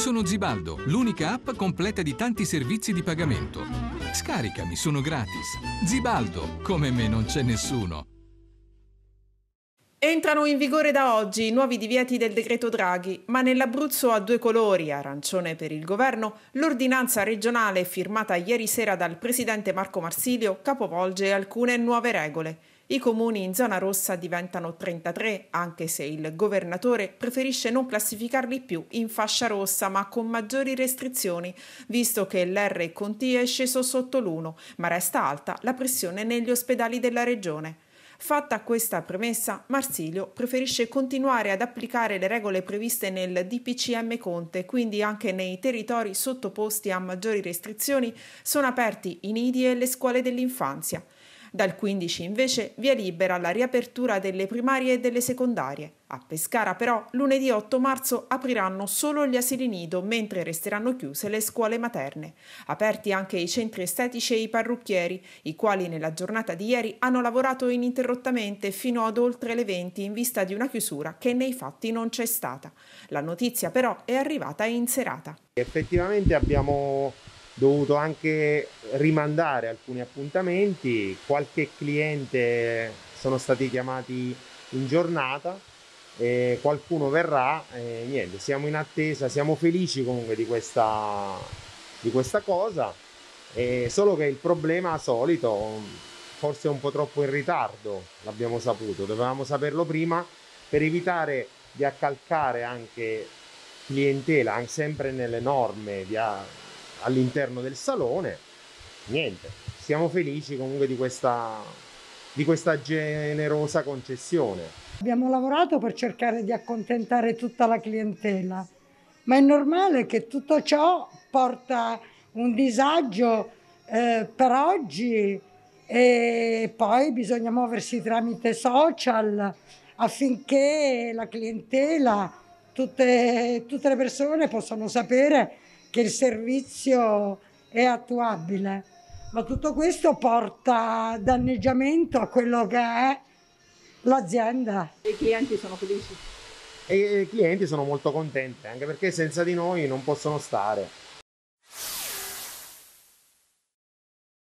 Sono Zibaldo, l'unica app completa di tanti servizi di pagamento. Scaricami, sono gratis. Zibaldo, come me non c'è nessuno. Entrano in vigore da oggi i nuovi divieti del decreto Draghi, ma nell'Abruzzo a due colori, arancione per il governo, l'ordinanza regionale firmata ieri sera dal presidente Marco Marsilio capovolge alcune nuove regole. I comuni in zona rossa diventano 33, anche se il governatore preferisce non classificarli più in fascia rossa, ma con maggiori restrizioni, visto che l'R con T è sceso sotto l'1, ma resta alta la pressione negli ospedali della regione. Fatta questa premessa, Marsilio preferisce continuare ad applicare le regole previste nel DPCM Conte, quindi anche nei territori sottoposti a maggiori restrizioni sono aperti i nidi e le scuole dell'infanzia. Dal 15 invece via libera la riapertura delle primarie e delle secondarie. A Pescara però lunedì 8 marzo apriranno solo gli asili nido mentre resteranno chiuse le scuole materne. Aperti anche i centri estetici e i parrucchieri, i quali nella giornata di ieri hanno lavorato ininterrottamente fino ad oltre le 20 in vista di una chiusura che nei fatti non c'è stata. La notizia però è arrivata in serata. Effettivamente abbiamo dovuto anche rimandare alcuni appuntamenti, qualche cliente sono stati chiamati in giornata, eh, qualcuno verrà, e niente, siamo in attesa, siamo felici comunque di questa, di questa cosa, eh, solo che il problema solito forse un po' troppo in ritardo, l'abbiamo saputo, dovevamo saperlo prima per evitare di accalcare anche clientela, sempre nelle norme, di, all'interno del salone. Niente, siamo felici comunque di questa, di questa generosa concessione. Abbiamo lavorato per cercare di accontentare tutta la clientela, ma è normale che tutto ciò porta un disagio eh, per oggi e poi bisogna muoversi tramite social affinché la clientela, tutte, tutte le persone possano sapere che il servizio è attuabile. Ma tutto questo porta danneggiamento a quello che è l'azienda. I clienti sono felici? E i clienti sono molto contenti, anche perché senza di noi non possono stare.